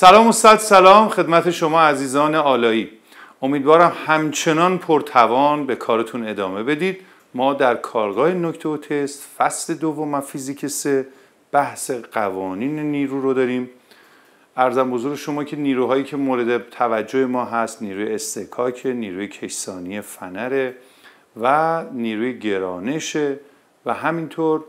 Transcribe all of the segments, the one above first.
سلام و سلام خدمت شما عزیزان آلایی امیدوارم همچنان پرتوان به کارتون ادامه بدید ما در کارگاه نکته و تست فصل دوم فیزیک سه بحث قوانین نیرو رو داریم ارزم بزرگ شما که نیروهایی که مورد توجه ما هست نیروی استکاک نیروی کشسانی فنره و نیروی گرانشه و همینطور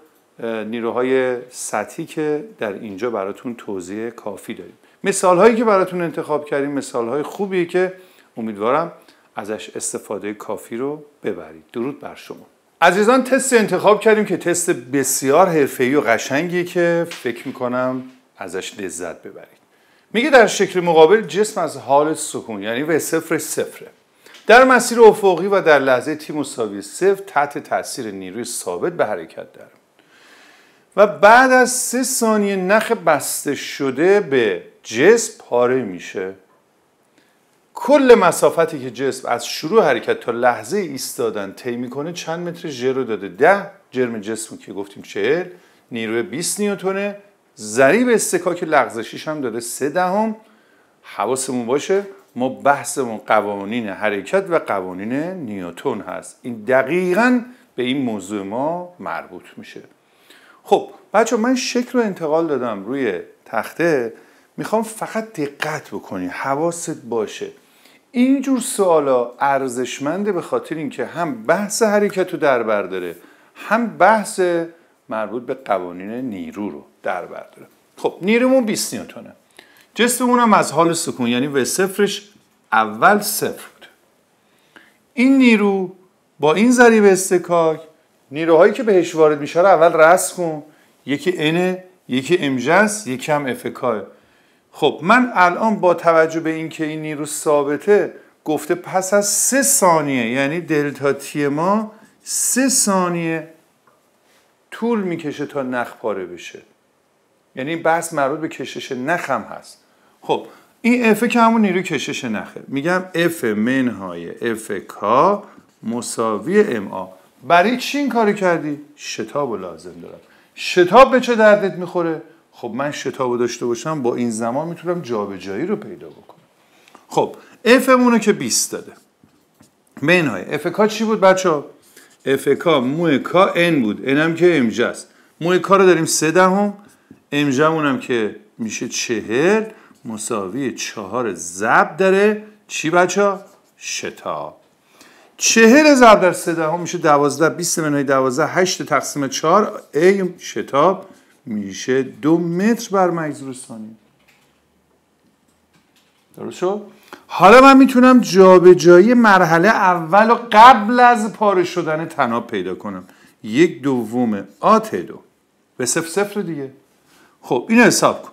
نیروهای سطحی که در اینجا براتون توضیح کافی داریم مثال هایی که براتون انتخاب کردیم مثال های خوبیه که امیدوارم ازش استفاده کافی رو ببرید درود بر شما عزیزان تست انتخاب کردیم که تست بسیار حرفه‌ای و قشنگیه که فکر میکنم ازش لذت ببرید میگه در شکل مقابل جسم از حال سکون یعنی و صفر صفره در مسیر افقی و در لحظه تی مساوی صفر تحت تاثیر نیروی ثابت به حرکت در و بعد از سه ثانیه نخ بسته شده به جسم پاره میشه کل مسافتی که جسم از شروع حرکت تا لحظه ایستادن طی میکنه چند متر ژرو داده ده جرم جسم که گفتیم چهل نیروی 20 نیوتونه ضریب استکاک لغزشیش هم داده سه دهم حواسمون باشه ما بحثمون قوانین حرکت و قوانین نیوتون هست این دقیقا به این موضوع ما مربوط میشه خب بچه من شکل رو انتقال دادم روی تخته میخوام فقط دقت بکنی حواست باشه اینجور سوالا ارزشمنده به خاطر اینکه هم بحث حرکت رو در داره هم بحث مربوط به قوانین نیرو رو در برداره خب نیرومون 20 نیوتونه جسممون هم از حال سکون یعنی به صفرش اول صفر بود این نیرو با این ضریب استکاک نیروهایی که بهش وارد میشه رو اول رسم کن یکی N یکی امجس یکی هم افکاه خب من الان با توجه به اینکه این نیرو ثابته گفته پس از سه ثانیه یعنی دلتا تی ما سه ثانیه طول میکشه تا نخ پاره بشه یعنی این بحث مربوط به کشش نخم هست خب این اف که همون نیروی کشش نخه میگم اف منهای اف کا مساوی ام آ برای چی این کاری کردی؟ شتاب لازم دارم شتاب به چه دردت میخوره؟ خب من شتاب داشته باشم با این زمان میتونم جابجایی رو پیدا بکنم خب اف مونو که 20 داده منهای اف کا چی بود بچه ها؟ اف کا مو کا ان بود ان هم که امجه است مو کا رو داریم سه دهم امجه هم که میشه چهل مساوی چهار ضرب داره چی بچه ها؟ شتاب چهر زب در سه دهم میشه دوازده بیست منهای دوازده هشت تقسیم چهار ای شتاب میشه دو متر بر مجذور ثانیه درست شد حالا من میتونم جابجایی مرحله اول و قبل از پاره شدن تناب پیدا کنم یک دوم آت دو به صفر سفر دیگه خب این حساب کن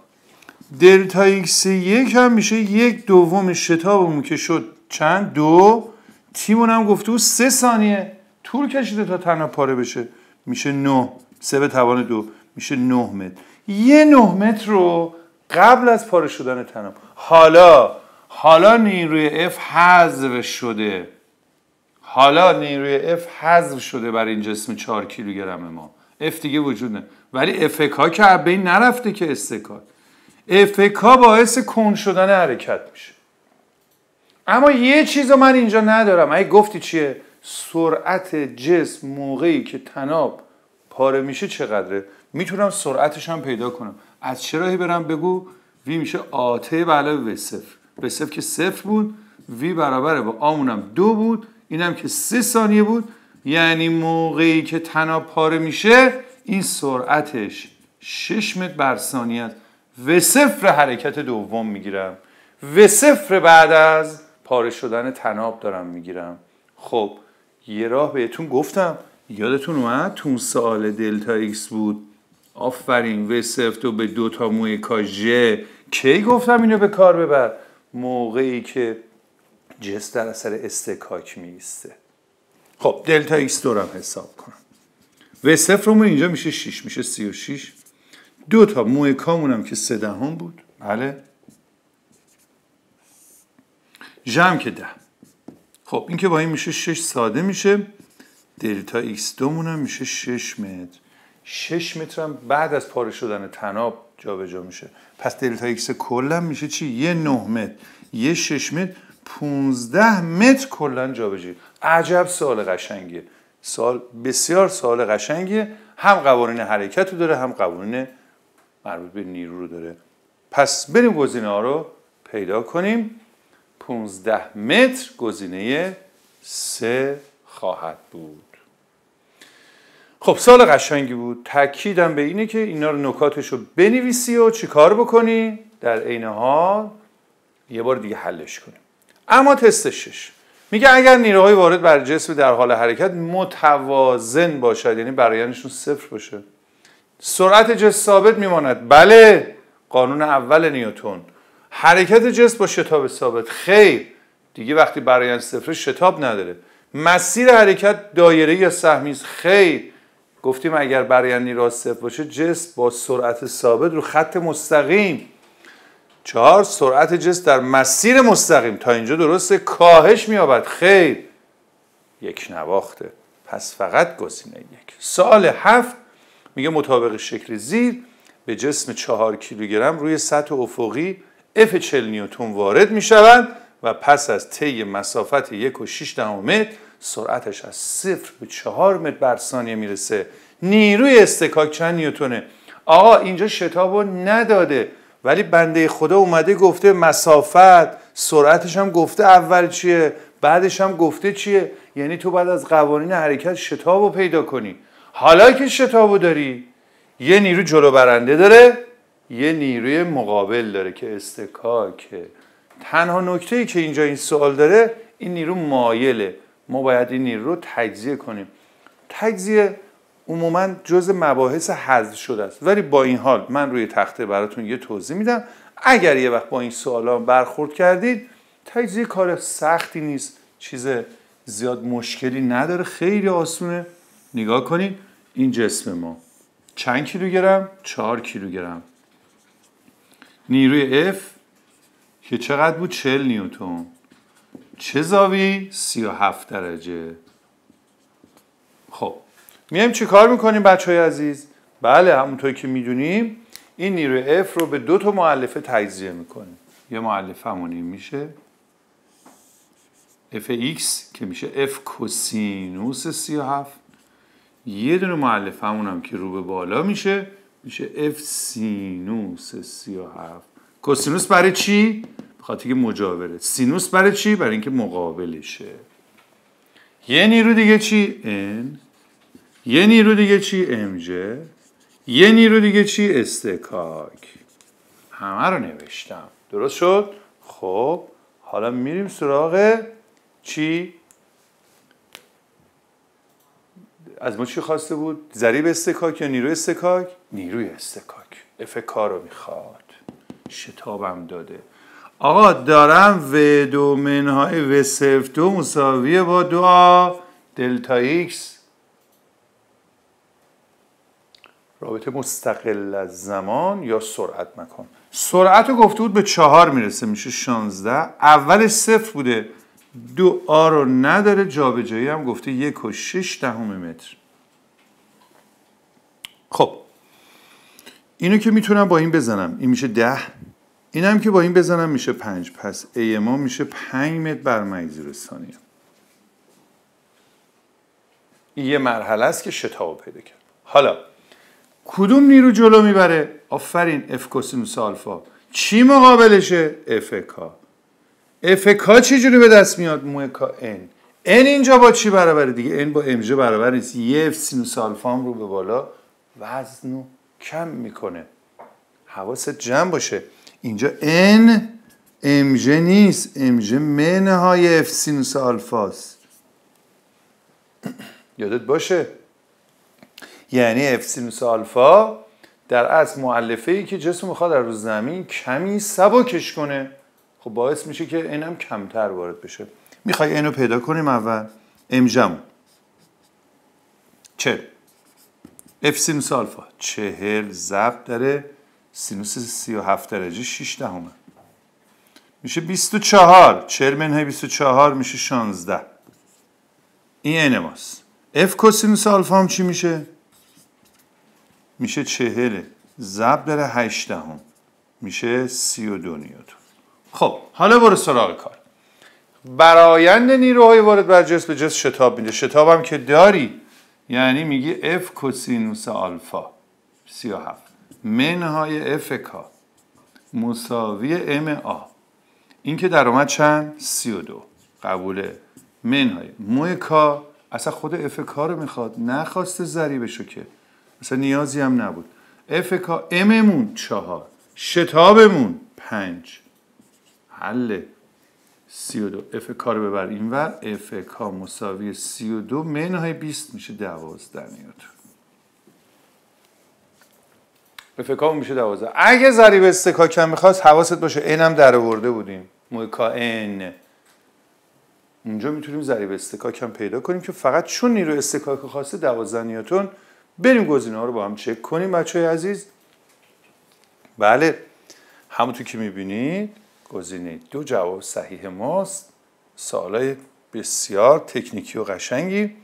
دلتا ایکس یک هم میشه یک دوم شتابمون که شد چند دو تیمون هم گفته سه ثانیه طول کشیده تا تنها پاره بشه میشه نه سه به توان دو میشه 9 متر یه 9 متر رو قبل از پاره شدن تنم حالا حالا نیروی F حذف شده حالا نیروی F حذف شده برای این جسم 4 کیلوگرم ما F دیگه وجود نه ولی افکا که بین نرفته که استکار افکا باعث کن شدن حرکت میشه اما یه چیز رو من اینجا ندارم اگه گفتی چیه سرعت جسم موقعی که تناب پاره میشه چقدره میتونم سرعتش هم پیدا کنم از چه راهی برم بگو وی میشه آته به علاوه وی صفر به صفر که صفر بود وی برابره با آمونم دو بود اینم که سه ثانیه بود یعنی موقعی که تناب پاره میشه این سرعتش 6 متر بر ثانیه و صفر حرکت دوم میگیرم و صفر بعد از پاره شدن تناب دارم میگیرم خب یه راه بهتون گفتم یادتون اومد تون سال دلتا ایکس بود آفرین سفت و به دو تا موی کاژه کی گفتم اینو به کار ببر موقعی که جس در اثر استکاک میسته خب دلتا ایکس دورم حساب کنم و رو اینجا میشه 6 میشه 36 دو تا موی کامون هم که سه دهم بود بله جمع که ده خب این که با این میشه 6 ساده میشه دلتا ایکس دومون هم میشه 6 متر 6 متر هم بعد از پاره شدن تناب جابجا میشه پس دلتا ایکس کلا میشه چی یه 9 متر یه 6 متر 15 متر کلا جابجا عجب سال قشنگیه سال بسیار سوال قشنگیه هم قوانین حرکت رو داره هم قوانین مربوط به نیرو رو داره پس بریم گزینه ها رو پیدا کنیم 15 متر گزینه سه خواهد بود خب سال قشنگی بود تاکیدم به اینه که اینا رو نکاتش رو بنویسی و چیکار بکنی در عین حال یه بار دیگه حلش کنیم اما تستشش، میگه اگر نیروهای وارد بر جسم در حال حرکت متوازن باشد یعنی برایانشون صفر باشه سرعت جسم ثابت میماند بله قانون اول نیوتون حرکت جسم با شتاب ثابت خیر دیگه وقتی برایان صفر شتاب نداره مسیر حرکت دایره یا سهمی است خیر گفتیم اگر برای یعنی را صفر باشه جسم با سرعت ثابت رو خط مستقیم چهار سرعت جسم در مسیر مستقیم تا اینجا درسته کاهش مییابد خیر یک نواخته پس فقط گزینه یک سال هفت میگه مطابق شکل زیر به جسم چهار کیلوگرم روی سطح افقی اف 40 نیوتون وارد میشوند و پس از طی مسافت یک و شیش متر سرعتش از صفر به چهار متر بر ثانیه میرسه نیروی استکاک چند نیوتونه آقا اینجا شتاب نداده ولی بنده خدا اومده گفته مسافت سرعتش هم گفته اول چیه بعدش هم گفته چیه یعنی تو بعد از قوانین حرکت شتاب رو پیدا کنی حالا که شتاب داری یه نیرو جلو برنده داره یه نیروی مقابل داره که استکاکه تنها نکته ای که اینجا این سوال داره این نیرو مایله ما باید این نیرو رو تجزیه کنیم تجزیه عموما جز مباحث حذف شده است ولی با این حال من روی تخته براتون یه توضیح میدم اگر یه وقت با این سوالا برخورد کردید تجزیه کار سختی نیست چیز زیاد مشکلی نداره خیلی آسونه نگاه کنید این جسم ما چند کیلوگرم؟ چهار کیلوگرم نیروی F که چقدر بود؟ 40 نیوتن چه زاوی؟ 37 درجه خب میایم چیکار کار میکنیم بچه های عزیز؟ بله همونطور که میدونیم این نیروی F رو به دو تا معلفه تجزیه میکنیم یه معلفه این میشه F که میشه F کوسینوس 37 یه دونه معلفه همون هم که رو به بالا میشه میشه F سینوس 37 کوسینوس برای چی؟ خاطر که مجاوره سینوس برای چی برای اینکه مقابلشه یه نیرو دیگه چی ان یه نیرو دیگه چی mj یه نیرو دیگه چی استکاک همه رو نوشتم درست شد خب حالا میریم سراغ چی از ما چی خواسته بود ضریب استکاک یا نیروی استکاک نیروی استکاک افکارو رو میخواد شتابم داده آقا دارم و دو منهای و صرف دو مساویه با دو دلتا ایکس رابطه مستقل از زمان یا سرعت مکان سرعت رو گفته بود به چهار میرسه میشه 16 اولش صفر بوده دو آ رو نداره جابجایی هم گفته یک و شش دهم متر خب اینو که میتونم با این بزنم این میشه ده این هم که با این بزنم میشه پنج پس ای ما میشه پنج متر بر مگزیر این یه مرحله است که شتاب پیدا کرد حالا کدوم نیرو جلو میبره آفرین اف کوسینوس آلفا چی مقابلشه اف کا اف کا به دست میاد مو کا ان ان اینجا با چی برابره دیگه ان با ام جی برابر نیست یه اف سینوس آلفا هم رو به بالا وزن کم میکنه حواست جمع باشه اینجا n امژه نیست امژه های اف سینوس آلفاست یادت باشه یعنی اف سینوس آلفا در اصل معلفه ای که جسم میخواد در روز زمین کمی سبکش کنه خب باعث میشه که اینم کمتر وارد بشه میخوای اینو پیدا کنیم اول امژمون چه اف سینوس آلفا چهل زب داره سینوس 37 درجه 6 دهمه میشه 24 40 منهای 24 میشه 16 این اینه ماست اف کوسینوس آلفا هم چی میشه میشه 40 ضرب داره 8 دهم میشه 32 نیوتن خب حالا برو سراغ کار برایند نیروهای وارد بر جسم به جسم شتاب میده شتاب هم که داری یعنی میگی اف کوسینوس آلفا 37 منهای افکا مساوی ام آ این که اومد چند؟ دو قبوله منهای موی کا اصلا خود افکا رو میخواد نخواسته زریبشو که اصلا نیازی هم نبود افکا اممون چهار شتابمون پنج حله سی و دو افکا رو ببر اینور افکا مساوی سی و دو منهای بیست میشه دوازده به فکر میشه دوازده اگه ضریب استکا کم میخواست حواست باشه اینم در آورده بودیم موکا این اونجا میتونیم ضریب استکاک هم پیدا کنیم که فقط چون نیرو استکاک خواسته 12 نیوتن بریم گزینه ها رو با هم چک کنیم بچه عزیز بله همونطور که میبینید گزینه دو جواب صحیح ماست های بسیار تکنیکی و قشنگی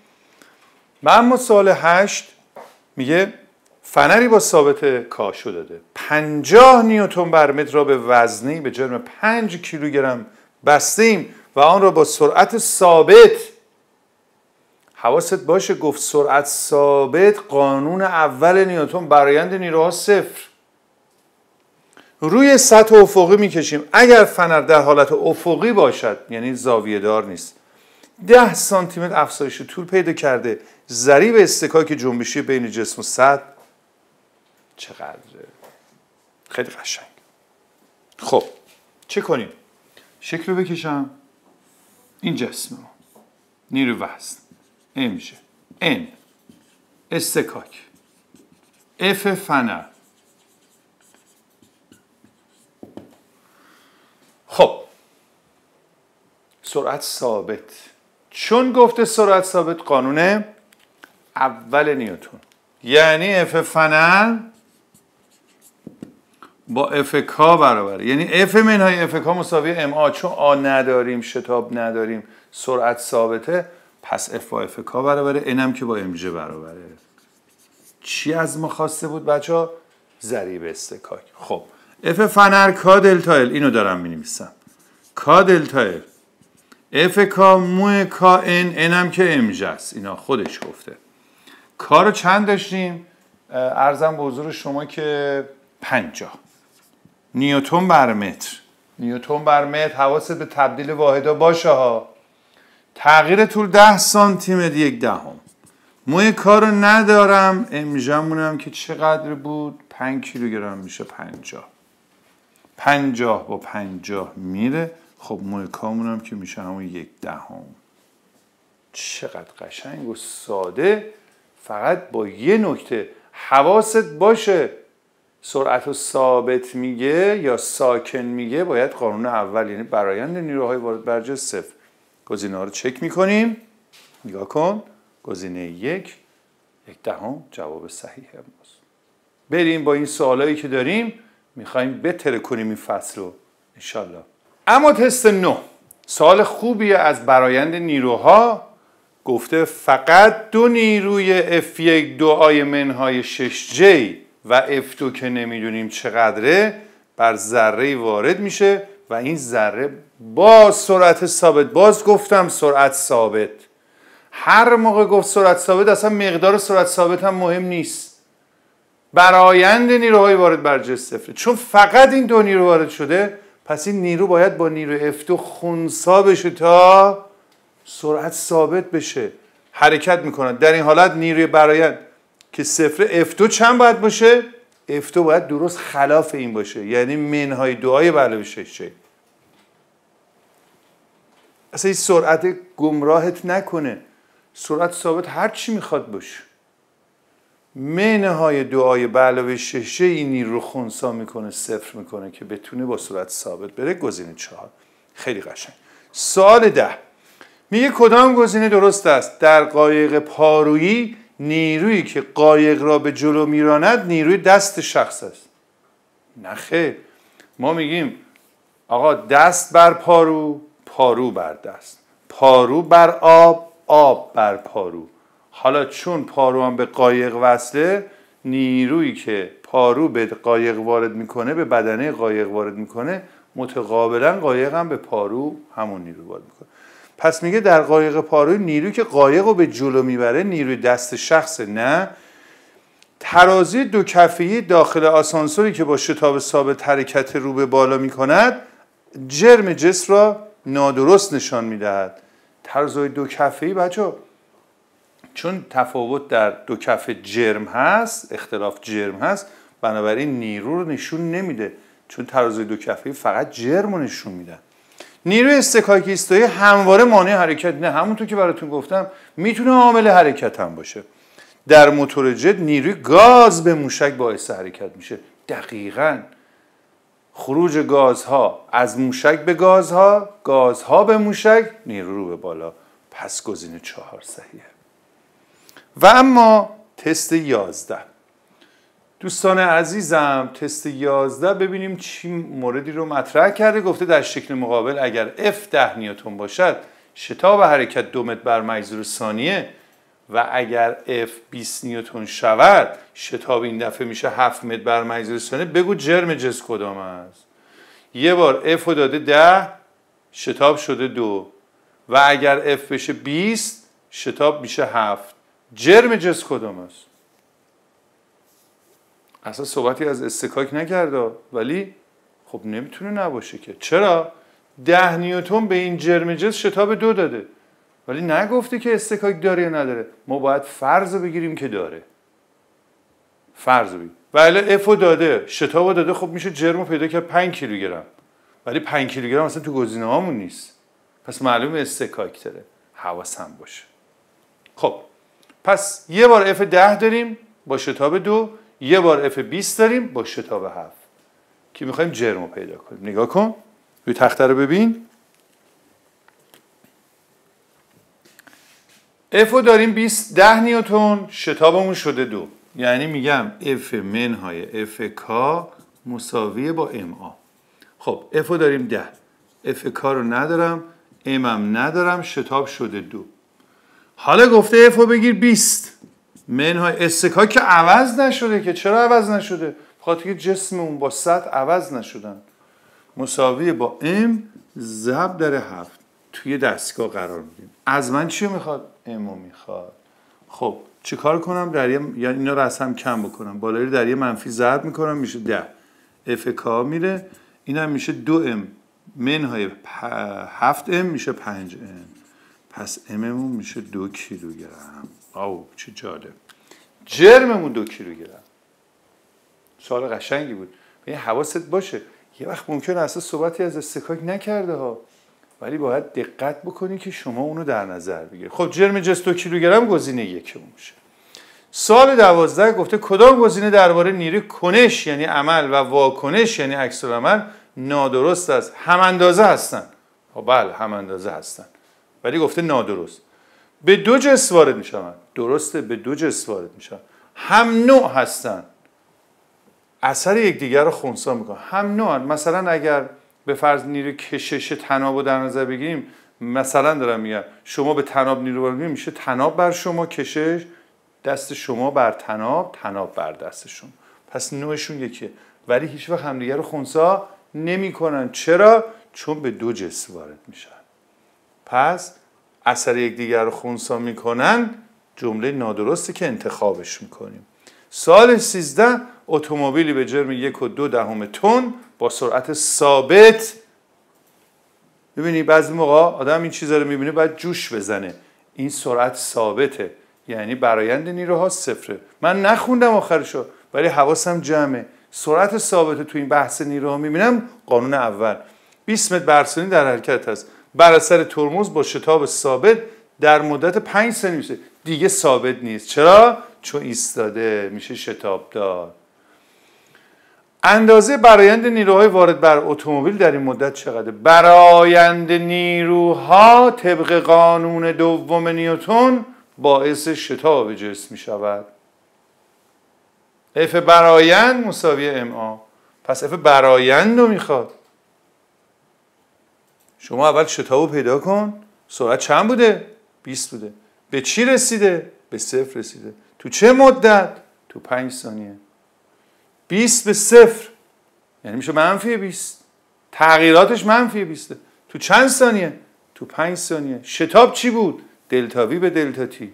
و اما سوال هشت میگه فنری با ثابت کاشو داده پنجاه نیوتن بر متر را به وزنی به جرم 5 کیلوگرم بستیم و آن را با سرعت ثابت حواست باشه گفت سرعت ثابت قانون اول نیوتن برایند نیروها صفر روی سطح افقی میکشیم اگر فنر در حالت افقی باشد یعنی زاویه دار نیست ده سانتی افزایش طول پیدا کرده ضریب استکاک جنبشی بین جسم و سطح چقدر خیلی قشنگ خب چه کنیم شکل رو بکشم این جسم رو نیرو وزن این میشه این استکاک اف فنر خب سرعت ثابت چون گفته سرعت ثابت قانون اول نیوتون یعنی اف فنر با اف کا برابره یعنی اف منهای اف کا مساوی ام آ چون آ نداریم شتاب نداریم سرعت ثابته پس اف با کا کا برابره انم که با ام جه برابره چی از ما خواسته بود بچه ها؟ ضریب استکاک خب اف فنر کا دلتا ال اینو دارم می کا دلتا ال اف کا مو کا ان انم که ام است اینا خودش گفته کارو چند داشتیم ارزم به حضور شما که پنجاه نیوتن بر متر نیوتن بر متر حواست به تبدیل واحدا باشه ها تغییر طول ده سانتی متر یک دهم موی کارو ندارم امجمونم که چقدر بود 5 کیلوگرم میشه پنجاه پنجاه با پنجاه میره خب موی کامونم که میشه همون یک دهم چقدر قشنگ و ساده فقط با یه نکته حواست باشه سرعت رو ثابت میگه یا ساکن میگه باید قانون اول یعنی برایند نیروهای وارد برجه صفر گزینه ها رو چک میکنیم نگاه کن گزینه یک یک دهم جواب صحیح امروز بریم با این سوالایی که داریم میخوایم بتره کنیم این فصل رو انشالله اما تست نه سال خوبی از برایند نیروها گفته فقط دو نیروی F1 دو آی منهای 6J و F2 که نمیدونیم چقدره بر ذره وارد میشه و این ذره با سرعت ثابت باز گفتم سرعت ثابت هر موقع گفت سرعت ثابت اصلا مقدار سرعت ثابت هم مهم نیست برایند نیروهای وارد بر جه چون فقط این دو نیرو وارد شده پس این نیرو باید با نیرو F2 خونسا بشه تا سرعت ثابت بشه حرکت میکنن در این حالت نیروی برایند که صفر F2 چند باید باشه؟ F2 باید درست خلاف این باشه یعنی منهای دعای بله چه اصلا این سرعت گمراهت نکنه سرعت ثابت هر چی میخواد باشه منهای دعای به علاوه ششه اینی رو خونسا میکنه صفر میکنه که بتونه با سرعت ثابت بره گزینه چهار خیلی قشنگ سال ده میگه کدام گزینه درست است در قایق پارویی نیرویی که قایق را به جلو میراند نیروی دست شخص است نخه ما میگیم آقا دست بر پارو پارو بر دست پارو بر آب آب بر پارو حالا چون پارو هم به قایق وصله نیرویی که پارو به قایق وارد میکنه به بدنه قایق وارد میکنه متقابلا قایق هم به پارو همون نیرو وارد میکنه پس میگه در قایق پاروی نیروی که قایق رو به جلو میبره نیروی دست شخص نه ترازی دو ای داخل آسانسوری که با شتاب ثابت حرکت رو به بالا میکند جرم جسم را نادرست نشان میدهد ترازوی دو ای بچه چون تفاوت در دو کفه جرم هست اختلاف جرم هست بنابراین نیرو رو نشون نمیده چون ترازوی دو ای فقط جرم رو نشون میده نیروی استکاکیستایی همواره مانع حرکت نه همونطور که براتون گفتم میتونه عامل حرکت هم باشه در موتور جت نیروی گاز به موشک باعث حرکت میشه دقیقا خروج گازها از موشک به گازها گازها به موشک نیرو رو به بالا پس گزینه چهار صحیحه و اما تست یازده دوستان عزیزم تست 11 ببینیم چی موردی رو مطرح کرده گفته در شکل مقابل اگر F ده نیوتن باشد شتاب حرکت دو متر بر مجذور ثانیه و اگر F 20 نیوتن شود شتاب این دفعه میشه 7 متر بر مجذور ثانیه بگو جرم جس کدام است یه بار F رو داده 10 شتاب شده دو و اگر F بشه 20 شتاب میشه 7 جرم جس کدام است اصلا صحبتی از استکاک نکرده ولی خب نمیتونه نباشه که چرا ده نیوتن به این جرم جز شتاب دو داده ولی نگفته که استکاک داره یا نداره ما باید فرض بگیریم که داره فرض بگیریم بله، ولی اف داده شتاب داده خب میشه جرم پیدا کرد 5 کیلوگرم ولی 5 کیلوگرم اصلا تو گزینه هامون نیست پس معلوم استکاک داره هم باشه خب پس یه بار اف ده داریم با شتاب دو یه بار F20 داریم با شتاب 7 که میخوایم جرم رو پیدا کنیم نگاه کن روی تخته رو ببین F رو داریم 20 10 نیوتون شتابمون شده دو یعنی میگم F منهای FK مساویه با MA خب F رو داریم 10 FK رو ندارم M هم ندارم شتاب شده دو حالا گفته F رو بگیر 20 منهای استکا که عوض نشده که چرا عوض نشده خاطر که جسم اون با سطح عوض نشدن مساوی با ام زب در هفت توی دستگاه قرار میدیم از من چی میخواد امو میخواد خب چیکار کنم در یه یعنی اینا رو از هم کم بکنم بالایی در یه منفی ضرب میکنم میشه ده اف کا میره هم میشه دو ام منهای پ... هفت ام میشه پنج ام پس اممون میشه دو کیلوگرم او چه جالب جرممون دو کیلوگرم سال قشنگی بود یعنی حواست باشه یه وقت ممکن اصلا صحبتی از استکاک نکرده ها ولی باید دقت بکنی که شما اونو در نظر بگیر خب جرم جست دو کیلوگرم گزینه یکمون میشه سال دوازده گفته کدام گزینه درباره نیروی کنش یعنی عمل و واکنش یعنی عکس نادرست است هم اندازه هستن خب، بله هم اندازه هستن ولی گفته نادرست به دو جنس وارد میشوند درسته به دو جنس وارد میشن هم نوع هستن اثر یکدیگر رو خونسا میکنن هم نوع مثلا اگر به فرض نیرو کشش تناب رو در نظر بگیریم مثلا دارم میگم شما به تناب نیرو وارد میشه تناب بر شما کشش دست شما بر تناب تناب بر دست شما پس نوعشون یکیه ولی هیچ وقت همدیگه رو خونسا نمیکنن چرا چون به دو جنس وارد میشن پس اثر یکدیگر رو خونسا میکنن جمله نادرستی که انتخابش میکنیم سال 13 اتومبیلی به جرم یک و دو دهم تن با سرعت ثابت میبینی بعضی موقع آدم این چیزا رو میبینه باید جوش بزنه این سرعت ثابته یعنی برایند نیروها صفره من نخوندم آخرشو ولی حواسم جمعه سرعت ثابت تو این بحث نیروها میبینم قانون اول 20 متر بر در حرکت هست بر اثر ترمز با شتاب ثابت در مدت 5 ثانیه میشه دیگه ثابت نیست چرا؟ چون ایستاده میشه شتاب دار اندازه برایند نیروهای وارد بر اتومبیل در این مدت چقدر برایند نیروها طبق قانون دوم نیوتون باعث شتاب جسم می شود اف برایند مساوی ام آ پس اف برایند رو میخواد شما اول شتابو پیدا کن سرعت چند بوده 20 بوده به چی رسیده به صفر رسیده تو چه مدت تو 5 ثانیه 20 به صفر یعنی میشه منفی 20 تغییراتش منفی 20 تو چند ثانیه تو 5 ثانیه شتاب چی بود دلتاوی وی به دلتا تی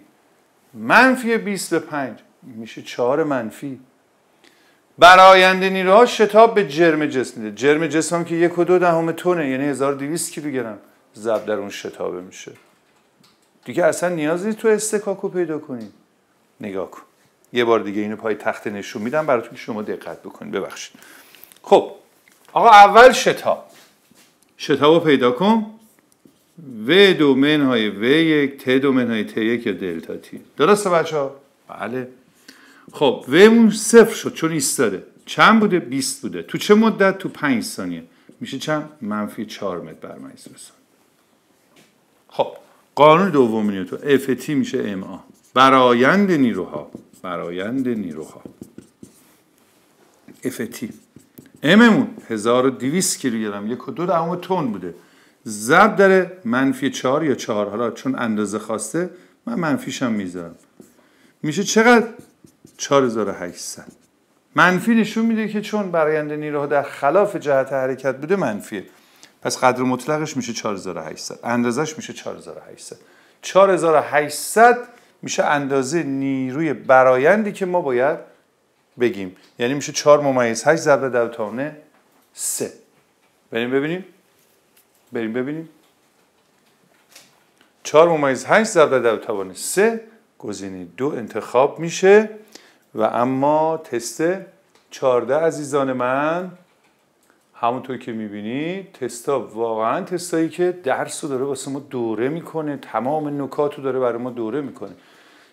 منفی 20 به 5 میشه 4 منفی آینده نیروها شتاب به جرم جسم میده جرم جسم هم که یک و دو دهم تونه یعنی 1200 کیلوگرم ضرب در اون شتابه میشه دیگه اصلا نیازی تو استکاکو پیدا کنی نگاه کن یه بار دیگه اینو پای تخت نشون میدم براتون شما دقت بکنید ببخشید خب آقا اول شتاب شتابو پیدا کن و دومن های و یک ت دومن های ت یک یا دلتا تی درسته بچه ها؟ بله خب ومون صفر شد چون ایستاده چند بوده 20 بوده تو چه مدت تو 5 ثانیه میشه چند منفی 4 متر بر مایز رسان خب قانون دوم نیوتن اف تی میشه ام آ برایند نیروها برایند نیروها اف تی اممون 1200 کیلوگرم یک و دو دهم تن بوده ضرب در منفی 4 یا 4 حالا چون اندازه خواسته من منفیشم میذارم میشه چقدر 4800 منفی نشون میده که چون برآیند نیروها در خلاف جهت حرکت بوده منفیه پس قدر مطلقش میشه 4800 اندازش میشه 4800 4800 میشه اندازه نیروی برایندی که ما باید بگیم یعنی میشه 4 ممیز 8 ضرب در توانه 3 بریم ببینیم بریم ببینیم 4 ممیز 8 ضرب در توان 3 گزینه دو انتخاب میشه و اما تست 14 عزیزان من همونطور که میبینید تستا واقعا تستایی که درس رو داره واسه ما دوره میکنه تمام نکات رو داره برای ما دوره میکنه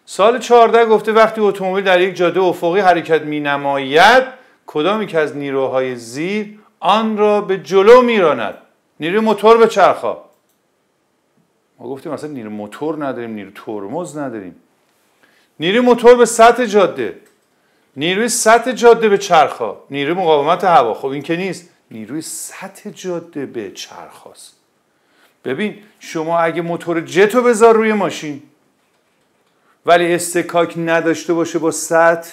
سال چارده گفته وقتی اتومبیل در یک جاده افقی حرکت نماید کدامی که از نیروهای زیر آن را به جلو میراند نیروی موتور به چرخا ما گفتیم مثلا نیرو موتور نداریم نیرو ترمز نداریم نیروی موتور به سطح جاده نیروی سطح جاده به چرخا نیروی مقاومت هوا خب این که نیست نیروی سطح جاده به چرخاست ببین شما اگه موتور جتو بذار روی ماشین ولی استکاک نداشته باشه با سطح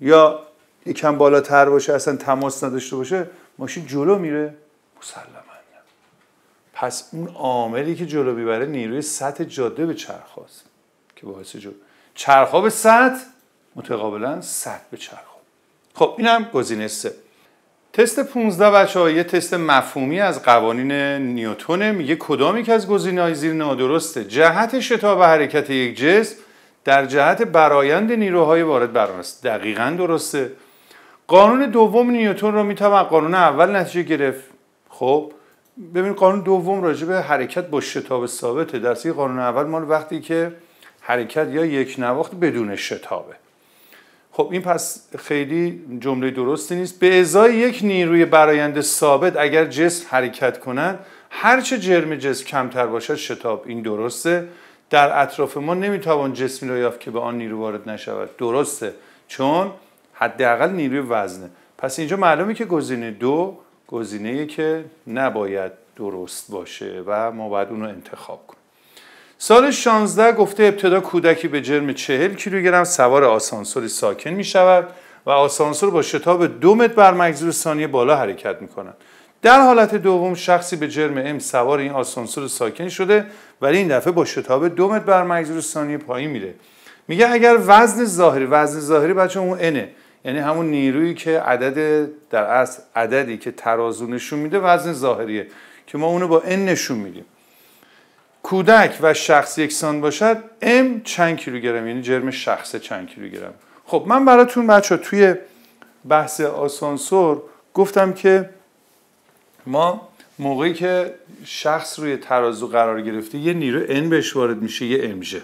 یا یکم بالاتر باشه اصلا تماس نداشته باشه ماشین جلو میره مسلما پس اون عاملی که جلو میبره نیروی سطح جاده به چرخاست که باعث جو چرخ به 100 متقابلا 100 به چرخ خب اینم گزینه سه تست 15 بچه یه تست مفهومی از قوانین نیوتونه میگه کدامی که از گزینه های زیر نادرسته جهت شتاب حرکت یک جسم در جهت برایند نیروهای وارد بر دقیقا درسته قانون دوم نیوتون رو میتوان قانون اول نتیجه گرفت خب ببینید قانون دوم راجع به حرکت با شتاب ثابته درسی قانون اول مال وقتی که حرکت یا یک نواخت بدون شتابه خب این پس خیلی جمله درستی نیست به ازای یک نیروی براینده ثابت اگر جسم حرکت کنند هرچه جرم جسم کمتر باشد شتاب این درسته در اطراف ما نمیتوان جسمی را یافت که به آن نیرو وارد نشود درسته چون حداقل نیروی وزنه پس اینجا معلومه که گزینه دو گزینه که نباید درست باشه و ما باید اون رو انتخاب کنیم سال 16 گفته ابتدا کودکی به جرم 40 کیلوگرم سوار آسانسوری ساکن می شود و آسانسور با شتاب دو متر بر مجذور ثانیه بالا حرکت می کند. در حالت دوم شخصی به جرم ام سوار این آسانسور ساکن شده ولی این دفعه با شتاب دو متر بر مجذور ثانیه پایین میره میگه اگر وزن ظاهری وزن ظاهری بچه اون اینه یعنی همون نیرویی که عدد در اصل عددی که ترازو نشون میده وزن ظاهریه که ما اونو با ان نشون میدیم کودک و شخص یکسان باشد ام چند کیلوگرم یعنی جرم شخص چند کیلوگرم خب من براتون بچه توی بحث آسانسور گفتم که ما موقعی که شخص روی ترازو قرار گرفته یه نیرو ان بهش وارد میشه یه امژه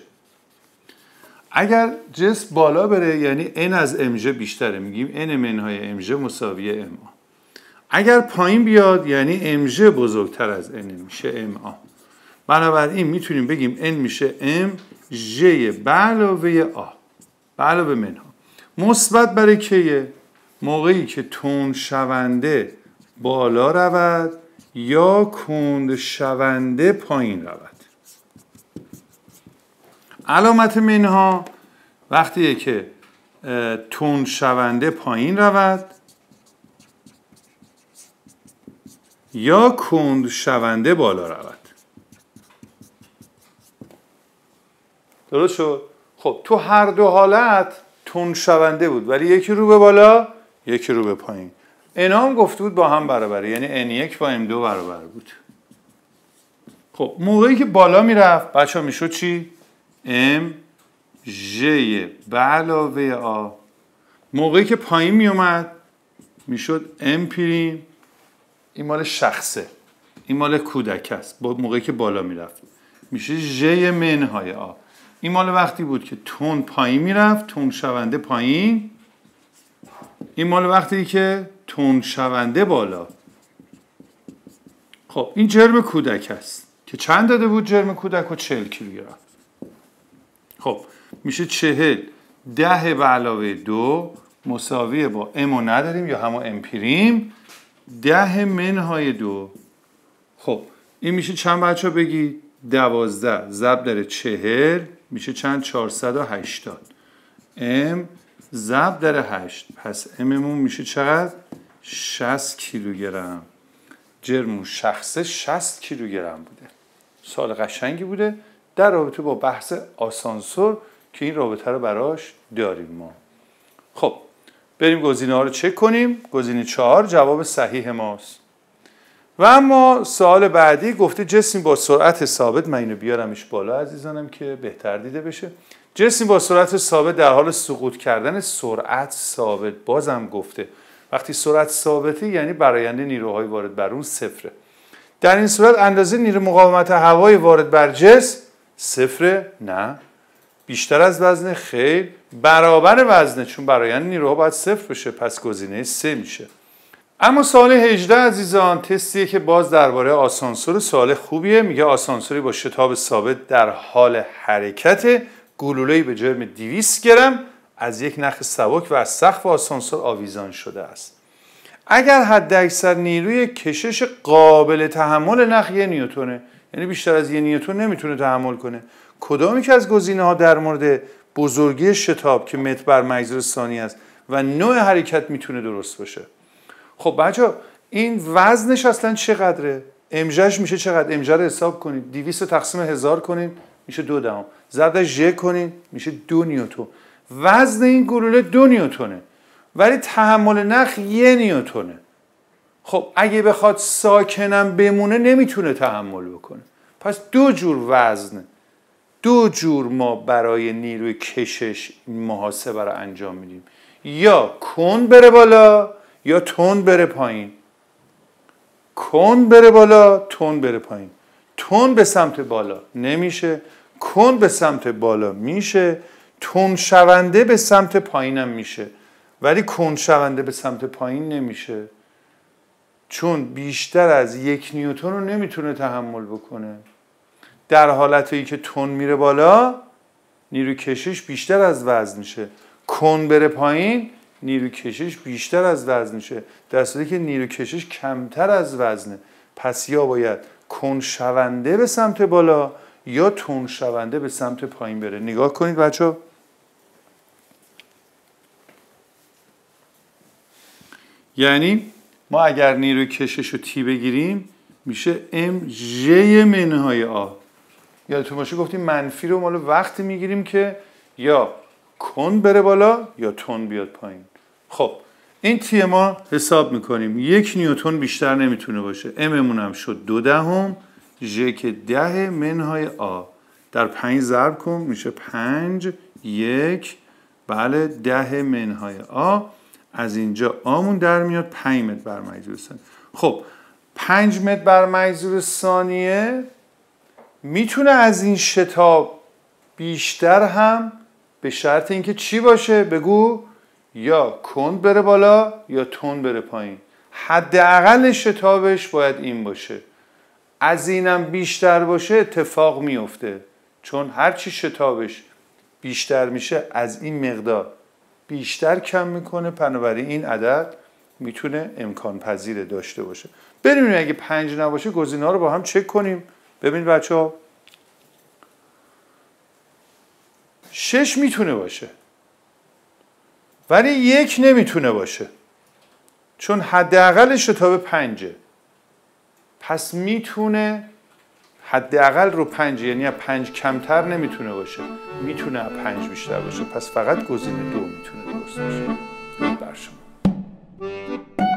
اگر جسم بالا بره یعنی ان از امژه بیشتره میگیم N منهای امژه مساوی ام اگر پایین بیاد یعنی امژه بزرگتر از ان میشه آ. بنابراین میتونیم بگیم n میشه m j به علاوه a به علاوه منها مثبت برای کیه موقعی که تون شونده بالا رود یا کند شونده پایین رود علامت منها وقتی که تون شونده پایین رود یا کند شونده بالا رود درست شد خب تو هر دو حالت تون شونده بود ولی یکی رو به بالا یکی رو به پایین انام گفته بود با هم برابره یعنی ان یک با ام دو برابر بود خب موقعی که بالا میرفت بچه ها میشد چی؟ ام J به علاوه آ موقعی که پایین میومد میشد ام پریم این مال شخصه این مال کودک است با موقعی که بالا میرفت میشه من منهای آ این مال وقتی بود که تون پایین میرفت تون شونده پایین این مال وقتی که تون شونده بالا خب این جرم کودک است که چند داده بود جرم کودک و چهل کیلوگرم خب میشه چهل ده به علاوه دو مساویه با امو نداریم یا همو امپیریم ده منهای دو خب این میشه چند بچه بگی دوازده زب داره چهل میشه چند 480 ام ضرب در 8 پس اممون میشه چقدر 60 کیلوگرم جرمون شخصه 60 کیلوگرم بوده سال قشنگی بوده در رابطه با بحث آسانسور که این رابطه رو براش داریم ما خب بریم گزینه ها رو چک کنیم گزینه 4 جواب صحیح ماست و اما سوال بعدی گفته جسمی با سرعت ثابت من اینو بیارمش بالا عزیزانم که بهتر دیده بشه جسمی با سرعت ثابت در حال سقوط کردن سرعت ثابت بازم گفته وقتی سرعت ثابته یعنی براینده نیروهای وارد بر اون صفره در این صورت اندازه نیرو مقاومت هوای وارد بر جسم صفره نه بیشتر از وزن خیر برابر وزنه چون برایند نیروها باید صفر بشه پس گزینه سه میشه اما سال 18 عزیزان تستیه که باز درباره آسانسور سال خوبیه میگه آسانسوری با شتاب ثابت در حال حرکت گلوله‌ای به جرم 200 گرم از یک نخ سبک و از سقف آسانسور آویزان شده است اگر حد اکثر نیروی کشش قابل تحمل نخ یه نیوتونه یعنی بیشتر از یه نیوتون نمیتونه تحمل کنه کدامی که از گزینه ها در مورد بزرگی شتاب که متر بر مجذور ثانیه است و نوع حرکت میتونه درست باشه خب بچه این وزنش اصلا چقدره امجهش میشه چقدر امژه رو حساب کنید 200 تقسیم هزار کنید میشه دو دهم زردش ژ کنید میشه دو نیوتون وزن این گلوله دو نیوتونه ولی تحمل نخ یه نیوتونه خب اگه بخواد ساکنم بمونه نمیتونه تحمل بکنه پس دو جور وزن دو جور ما برای نیروی کشش محاسبه رو انجام میدیم یا کن بره بالا یا تون بره پایین کن بره بالا تون بره پایین تون به سمت بالا نمیشه کن به سمت بالا میشه تون شونده به سمت پایینم میشه ولی کن شونده به سمت پایین نمیشه چون بیشتر از یک نیوتون رو نمیتونه تحمل بکنه در حالتی که تون میره بالا نیرو کشش بیشتر از وزن میشه کن بره پایین نیرو کشش بیشتر از وزن میشه در صورتی که نیرو کشش کمتر از وزنه پس یا باید کن شونده به سمت بالا یا تون شونده به سمت پایین بره نگاه کنید بچه یعنی ما اگر نیرو کشش رو تی بگیریم میشه ام جی منهای آ یادتون باشه گفتیم منفی رو مال وقتی میگیریم که یا کن بره بالا یا تون بیاد پایین خب این تی ما حساب میکنیم یک نیوتون بیشتر نمیتونه باشه اممون هم شد دو دهم ژ که ده منهای آ در پنج ضرب کن میشه پنج یک بله ده منهای آ از اینجا آمون در میاد پنج متر بر مجزور ثانیه خب پنج متر بر مجزور ثانیه میتونه از این شتاب بیشتر هم به شرط اینکه چی باشه بگو یا کند بره بالا یا تون بره پایین حداقل شتابش باید این باشه از اینم بیشتر باشه اتفاق میفته چون هرچی شتابش بیشتر میشه از این مقدار بیشتر کم میکنه بنابراین این عدد میتونه امکان پذیر داشته باشه ببینیم اگه پنج نباشه گزینه ها رو با هم چک کنیم ببینید بچه ها شش میتونه باشه ولی یک نمیتونه باشه چون حداقلش رو تا به پنجه پس میتونه حداقل رو پنج یعنی پنج کمتر نمیتونه باشه میتونه پنج بیشتر باشه پس فقط گزینه دو میتونه درست باشه بر شما